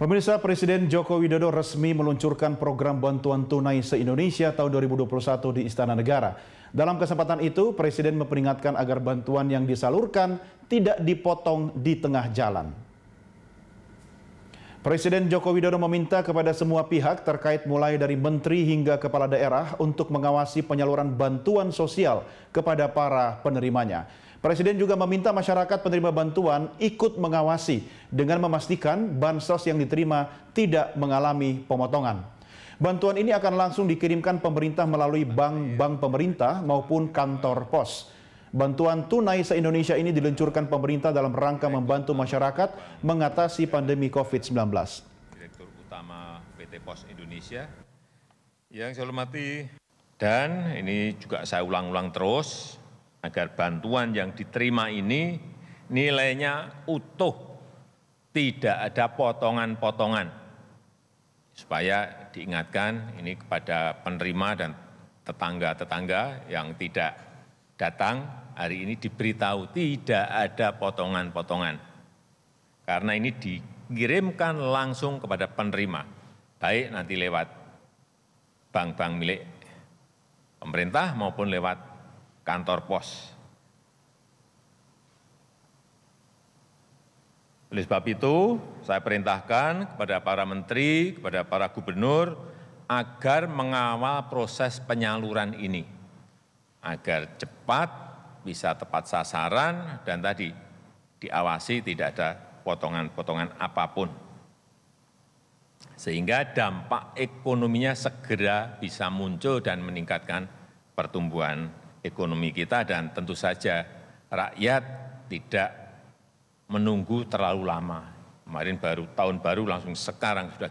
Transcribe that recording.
Pemirsa Presiden Joko Widodo resmi meluncurkan program bantuan tunai se-Indonesia tahun 2021 di Istana Negara. Dalam kesempatan itu, Presiden memperingatkan agar bantuan yang disalurkan tidak dipotong di tengah jalan. Presiden Joko Widodo meminta kepada semua pihak terkait mulai dari menteri hingga kepala daerah untuk mengawasi penyaluran bantuan sosial kepada para penerimanya. Presiden juga meminta masyarakat penerima bantuan ikut mengawasi dengan memastikan bansos yang diterima tidak mengalami pemotongan. Bantuan ini akan langsung dikirimkan pemerintah melalui bank-bank pemerintah maupun kantor pos. Bantuan tunai se-Indonesia ini diluncurkan pemerintah dalam rangka membantu masyarakat mengatasi pandemi COVID-19. Direktur Utama PT Pos Indonesia yang saya hormati dan ini juga saya ulang-ulang terus agar bantuan yang diterima ini nilainya utuh, tidak ada potongan-potongan. Supaya diingatkan ini kepada penerima dan tetangga-tetangga yang tidak datang hari ini diberitahu tidak ada potongan-potongan. Karena ini dikirimkan langsung kepada penerima, baik nanti lewat bank-bank milik pemerintah maupun lewat kantor pos. Oleh sebab itu, saya perintahkan kepada para menteri, kepada para gubernur, agar mengawal proses penyaluran ini agar cepat, bisa tepat sasaran, dan tadi diawasi tidak ada potongan-potongan apapun. Sehingga dampak ekonominya segera bisa muncul dan meningkatkan pertumbuhan ekonomi kita dan tentu saja rakyat tidak menunggu terlalu lama. Kemarin baru tahun baru langsung sekarang sudah